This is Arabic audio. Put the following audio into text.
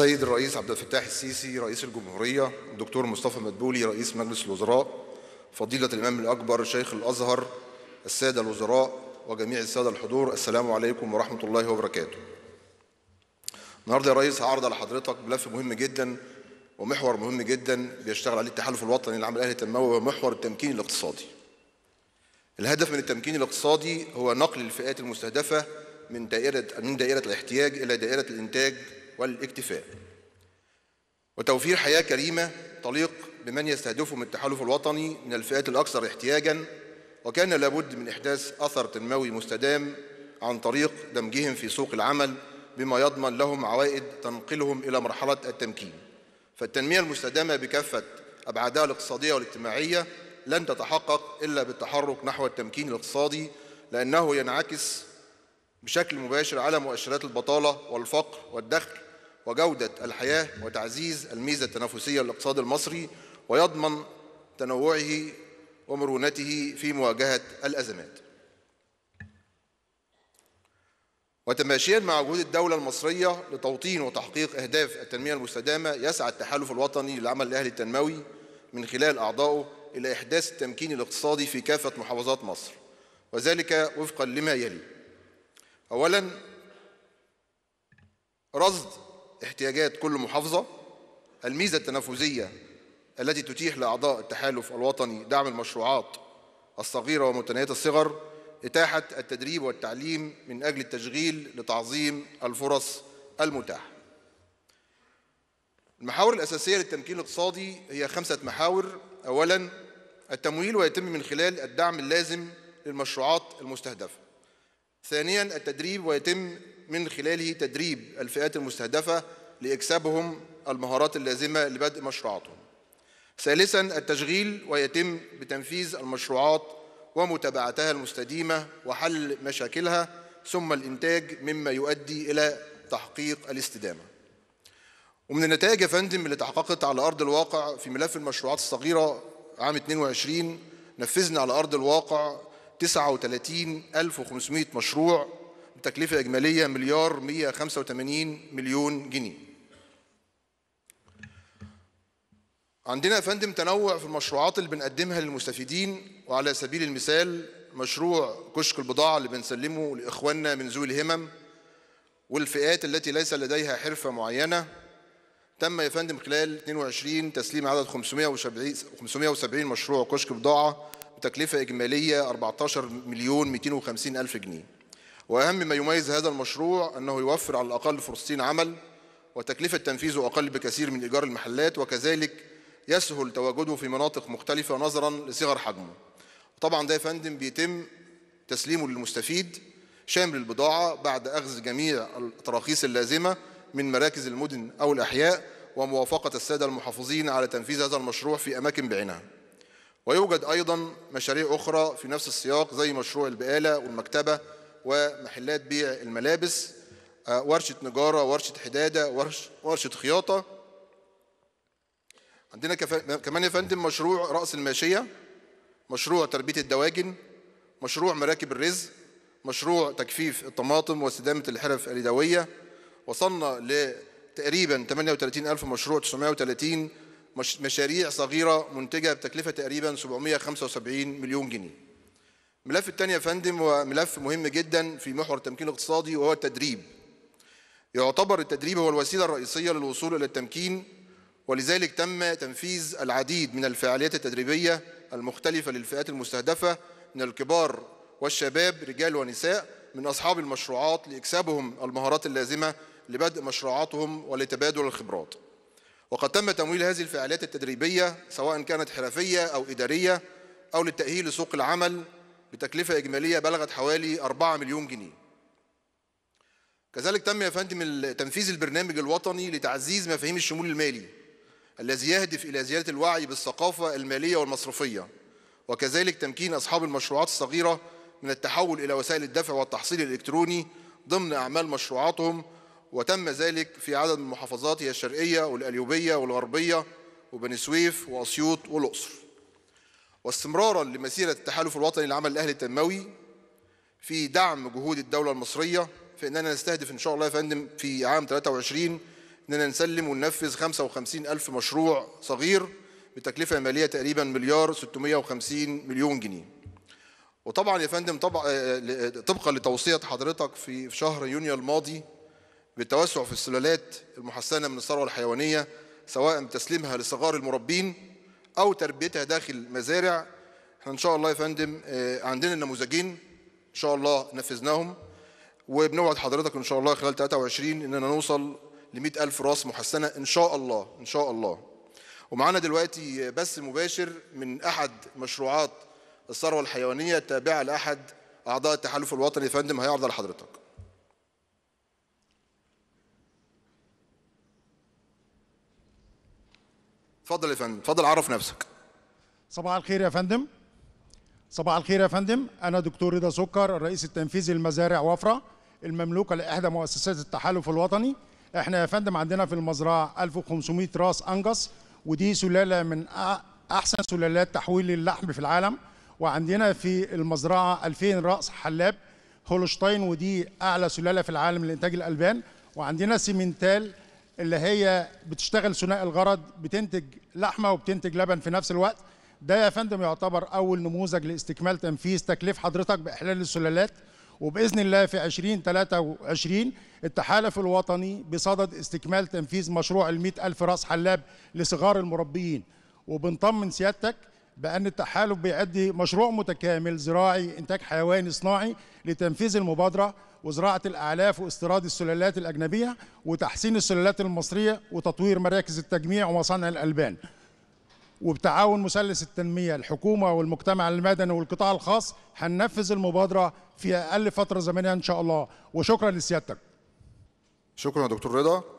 السيد الرئيس عبد الفتاح السيسي رئيس الجمهورية الدكتور مصطفى مدبولي رئيس مجلس الوزراء فضيلة الإمام الأكبر شيخ الأزهر السادة الوزراء وجميع السادة الحضور السلام عليكم ورحمة الله وبركاته النهاردة يا ريس هعرض على حضرتك ملف مهم جدا ومحور مهم جدا بيشتغل عليه التحالف الوطني للعمل الأهلي التنموي ومحور التمكين الاقتصادي الهدف من التمكين الاقتصادي هو نقل الفئات المستهدفة من دائرة من دائرة الاحتياج إلى دائرة الإنتاج والاكتفاء وتوفير حياة كريمة تليق بمن يستهدفهم التحالف الوطني من الفئات الأكثر احتياجا وكان لابد من إحداث أثر تنموي مستدام عن طريق دمجهم في سوق العمل بما يضمن لهم عوائد تنقلهم إلى مرحلة التمكين فالتنمية المستدامة بكافة أبعادها الاقتصادية والاجتماعية لن تتحقق إلا بالتحرك نحو التمكين الاقتصادي لأنه ينعكس بشكل مباشر على مؤشرات البطالة والفقر والدخل وجودة الحياة وتعزيز الميزة التنافسية للاقتصاد المصري ويضمن تنوعه ومرونته في مواجهة الأزمات وتماشيا مع جهود الدولة المصرية لتوطين وتحقيق أهداف التنمية المستدامة يسعى التحالف الوطني للعمل الأهلي التنموي من خلال أعضائه إلى إحداث التمكين الاقتصادي في كافة محافظات مصر وذلك وفقا لما يلي أولا رصد احتياجات كل محافظة الميزة التنافسية التي تتيح لأعضاء التحالف الوطني دعم المشروعات الصغيرة ومتناهية الصغر إتاحة التدريب والتعليم من أجل التشغيل لتعظيم الفرص المتاحة المحاور الأساسية للتمكين الاقتصادي هي خمسة محاور أولاً التمويل ويتم من خلال الدعم اللازم للمشروعات المستهدفة ثانياً التدريب ويتم من خلاله تدريب الفئات المستهدفة لإكسابهم المهارات اللازمة لبدء مشروعاتهم ثالثا التشغيل ويتم بتنفيذ المشروعات ومتابعتها المستديمة وحل مشاكلها ثم الإنتاج مما يؤدي إلى تحقيق الاستدامة ومن النتائج يا فندم اللي تحققت على أرض الواقع في ملف المشروعات الصغيرة عام 22 نفذنا على أرض الواقع 39500 مشروع بتكلفة إجمالية مليار 185 مليون جنيه عندنا يا فندم تنوع في المشروعات اللي بنقدمها للمستفيدين وعلى سبيل المثال مشروع كشك البضاعة اللي بنسلمه لإخواننا من ذوي الهمم والفئات التي ليس لديها حرفة معينة تم يا فندم خلال 22 تسليم عدد 570 مشروع كشك بضاعة بتكلفة إجمالية 14 مليون 250 ألف جنيه وأهم ما يميز هذا المشروع أنه يوفر على الأقل فرصتين عمل وتكلفة تنفيذه أقل بكثير من إيجار المحلات وكذلك يسهل تواجده في مناطق مختلفة نظرا لصغر حجمه طبعا ده يا فندم بيتم تسليمه للمستفيد شامل البضاعة بعد أخذ جميع التراخيص اللازمة من مراكز المدن أو الأحياء وموافقة السادة المحافظين على تنفيذ هذا المشروع في أماكن بعينها ويوجد أيضا مشاريع أخرى في نفس السياق زي مشروع البقالة والمكتبة ومحلات بيع الملابس آه، ورشة نجارة ورشة حدادة ورش ورشة خياطة عندنا كمان يا فندم مشروع رأس الماشية مشروع تربية الدواجن مشروع مراكب الرزق مشروع تجفيف الطماطم واستدامة الحرف اليدوية وصلنا لتقريبا 38 ألف مشروع 930 مشاريع صغيرة منتجة بتكلفة تقريبا 775 مليون جنيه الملف الثاني يا فندم هو ملف مهم جدا في محور التمكين الاقتصادي وهو التدريب يعتبر التدريب هو الوسيله الرئيسيه للوصول الى التمكين ولذلك تم تنفيذ العديد من الفعاليات التدريبيه المختلفه للفئات المستهدفه من الكبار والشباب رجال ونساء من اصحاب المشروعات لاكسابهم المهارات اللازمه لبدء مشروعاتهم ولتبادل الخبرات وقد تم تمويل هذه الفعاليات التدريبيه سواء كانت حرفيه او اداريه او للتاهيل لسوق العمل بتكلفة إجمالية بلغت حوالي 4 مليون جنيه كذلك تم يا فندم تنفيذ البرنامج الوطني لتعزيز مفاهيم الشمول المالي الذي يهدف إلى زيادة الوعي بالثقافة المالية والمصرفية وكذلك تمكين أصحاب المشروعات الصغيرة من التحول إلى وسائل الدفع والتحصيل الإلكتروني ضمن أعمال مشروعاتهم وتم ذلك في عدد من المحافظات هي الشرقية والأليوبية والغربية وبني سويف وأسيوط والأقصر واستمرارا لمسيرة التحالف الوطني لعمل الأهلي التنموي في دعم جهود الدولة المصرية في أننا نستهدف إن شاء الله يا فندم في عام 23 أننا نسلم وننفذ 55 ألف مشروع صغير بتكلفة مالية تقريبا مليار 650 مليون جنيه وطبعا يا فندم آه، آه، طبقا لتوصية حضرتك في شهر يونيو الماضي بالتوسع في السلالات المحسنة من الثروة الحيوانية سواء بتسليمها لصغار المربين او تربيتها داخل مزارع احنا ان شاء الله يا فندم آه، عندنا نموذجين ان شاء الله نفذناهم وبنوعد حضرتك ان شاء الله خلال 23 اننا نوصل ل 100000 راس محسنه ان شاء الله ان شاء الله ومعانا دلوقتي بث مباشر من احد مشروعات الثروه الحيوانيه التابعه لاحد اعضاء التحالف الوطني يا فندم هيعرض لحضرتك اتفضل يا فندم اتفضل عرف نفسك صباح الخير يا فندم صباح الخير يا فندم انا دكتور رضا سكر الرئيس التنفيذي لمزارع وفره المملوكه لاحدى مؤسسات التحالف الوطني احنا يا فندم عندنا في المزرعه 1500 راس انجص ودي سلاله من احسن سلالات تحويل اللحم في العالم وعندنا في المزرعه 2000 راس حلاب هولشتاين ودي اعلى سلاله في العالم لانتاج الالبان وعندنا سيمنتال اللي هي بتشتغل ثنائي الغرض بتنتج لحمه وبتنتج لبن في نفس الوقت ده يا فندم يعتبر اول نموذج لاستكمال تنفيذ تكليف حضرتك باحلال السلالات وباذن الله في 2023 التحالف الوطني بصدد استكمال تنفيذ مشروع ال ألف راس حلاب لصغار المربيين وبنطمن سيادتك بأن التحالف بيؤدي مشروع متكامل زراعي إنتاج حيواني صناعي لتنفيذ المبادرة وزراعة الأعلاف واستيراد السلالات الأجنبية وتحسين السلالات المصرية وتطوير مراكز التجميع ومصانع الألبان وبتعاون مثلث التنمية الحكومة والمجتمع المدني والقطاع الخاص هننفذ المبادرة في أقل فترة زمنية إن شاء الله وشكرا لسيادتك شكرا دكتور رضا